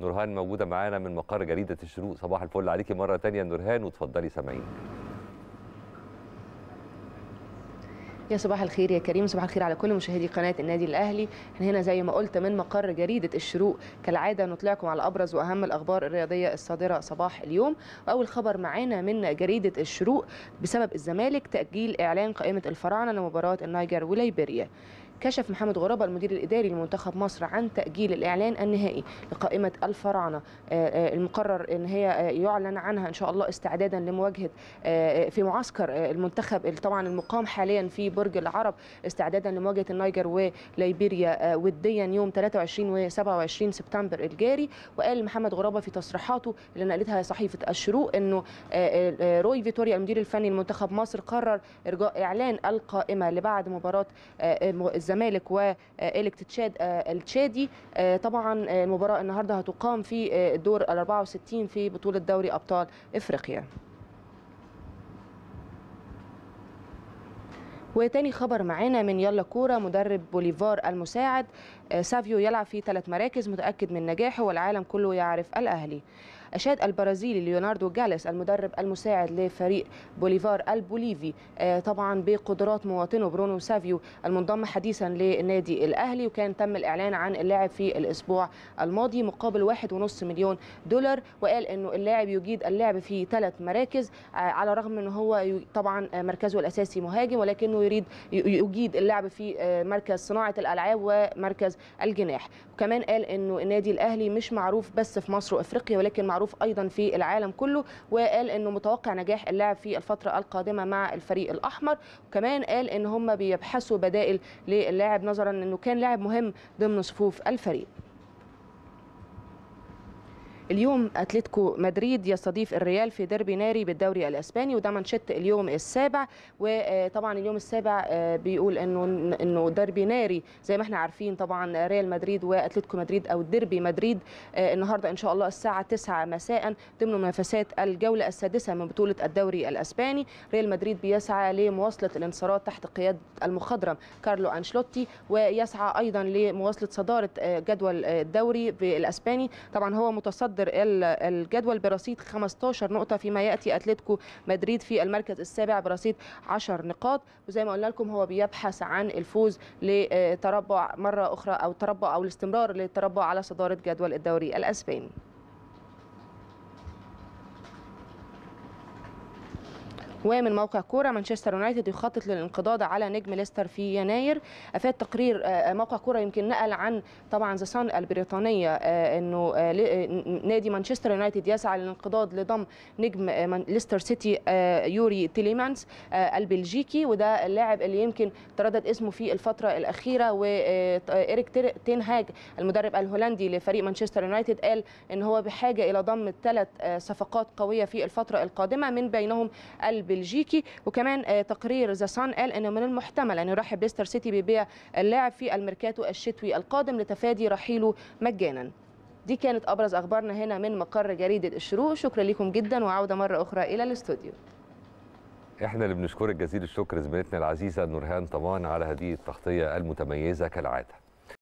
نورهان موجوده معانا من مقر جريده الشروق صباح الفل عليكي مره ثانيه نورهان وتفضلي سامعين يا صباح الخير يا كريم صباح الخير على كل مشاهدي قناة النادي الأهلي احنا هنا زي ما قلت من مقر جريدة الشروق كالعادة نطلعكم على أبرز وأهم الأخبار الرياضية الصادرة صباح اليوم وأول خبر معانا من جريدة الشروق بسبب الزمالك تأجيل إعلان قائمة الفراعنة لمباراة النيجر وليبيريا كشف محمد غرابة المدير الإداري لمنتخب مصر عن تأجيل الإعلان النهائي لقائمة الفراعنة آه، آه، المقرر أن هي آه، يعلن عنها إن شاء الله استعدادا لمواجهة في معسكر المنتخب طبعا المقام حاليا في برج العرب استعدادا لمواجهة النيجر وليبيريا وديا يوم 23 و 27 سبتمبر الجاري وقال محمد غرابة في تصريحاته اللي نقلتها صحيفة الشروق أنه روي فيتوريا المدير الفني لمنتخب مصر قرر إرجاء إعلان القائمة لبعد مباراة الزمالك تشاد التشادي آه، طبعا المباراه النهارده هتقام في آه، الدور ال 64 في بطوله دوري ابطال افريقيا وتاني خبر معانا من يلا كوره مدرب بوليفار المساعد آه، سافيو يلعب في ثلاث مراكز متاكد من نجاحه والعالم كله يعرف الاهلي أشاد البرازيلي ليوناردو جاليس المدرب المساعد لفريق بوليفار البوليفي آه، طبعا بقدرات مواطنه برونو سافيو المنضم حديثا للنادي الأهلي وكان تم الإعلان عن اللاعب في الأسبوع الماضي مقابل 1.5 مليون دولار وقال أنه اللاعب يجيد اللعب في ثلاث مراكز آه، على الرغم أنه هو طبعا آه، مركزه الأساسي مهاجم ولكنه يريد يجيد اللعب في مركز صناعة الألعاب ومركز الجناح وكمان قال أنه النادي الأهلي مش معروف بس في مصر وأفريقيا ولكن معروف معروف ايضا في العالم كله وقال انه متوقع نجاح اللاعب في الفتره القادمه مع الفريق الاحمر وكمان قال ان هم بيبحثوا بدائل للاعب نظرا انه كان لاعب مهم ضمن صفوف الفريق اليوم اتلتيكو مدريد يستضيف الريال في ديربي ناري بالدوري الاسباني وده مانشيت اليوم السابع وطبعا اليوم السابع آه، بيقول انه انه ديربي ناري زي ما احنا عارفين طبعا ريال مدريد واتلتيكو مدريد او ديربي مدريد آه، النهارده ان شاء الله الساعه 9 مساء ضمن منافسات الجوله السادسه من بطوله الدوري الاسباني ريال مدريد بيسعى لمواصله الانتصارات تحت قياده المخضرم كارلو انشلوتي ويسعى ايضا لمواصله صداره آه، جدول الدوري الاسباني طبعا هو متصدر يصدر الجدول برصيد 15 نقطة فيما يأتي أتلتيكو مدريد في المركز السابع برصيد 10 نقاط وزي ما قلنا لكم هو بيبحث عن الفوز لتربع مرة أخرى أو تربع أو الاستمرار للتربع على صدارة جدول الدوري الأسباني ومن موقع كوره مانشستر يونايتد يخطط للانقضاض على نجم ليستر في يناير افاد تقرير آه، موقع كوره يمكن نقل عن طبعا ذا سان البريطانيه آه، انه آه، نادي مانشستر يونايتد يسعى للانقضاض لضم نجم ليستر سيتي يوري تيليمانس البلجيكي وده اللاعب اللي يمكن تردد اسمه في الفتره الاخيره وإريك تينهاج المدرب الهولندي لفريق مانشستر يونايتد قال ان هو بحاجه الى ضم ثلاث صفقات قويه في الفتره القادمه من بينهم الب البلجيكي وكمان آه، تقرير ذا سان قال انه من المحتمل ان يرحب ليستر سيتي ببيع اللاعب في الميركاتو الشتوي القادم لتفادي رحيله مجانا دي كانت ابرز اخبارنا هنا من مقر جريده الشروق شكرا لكم جدا وعوده مره اخرى الى الاستوديو احنا اللي بنشكرك جزيل الشكر زميلتنا العزيزه نورهان طمان على هذه التغطيه المتميزه كالعاده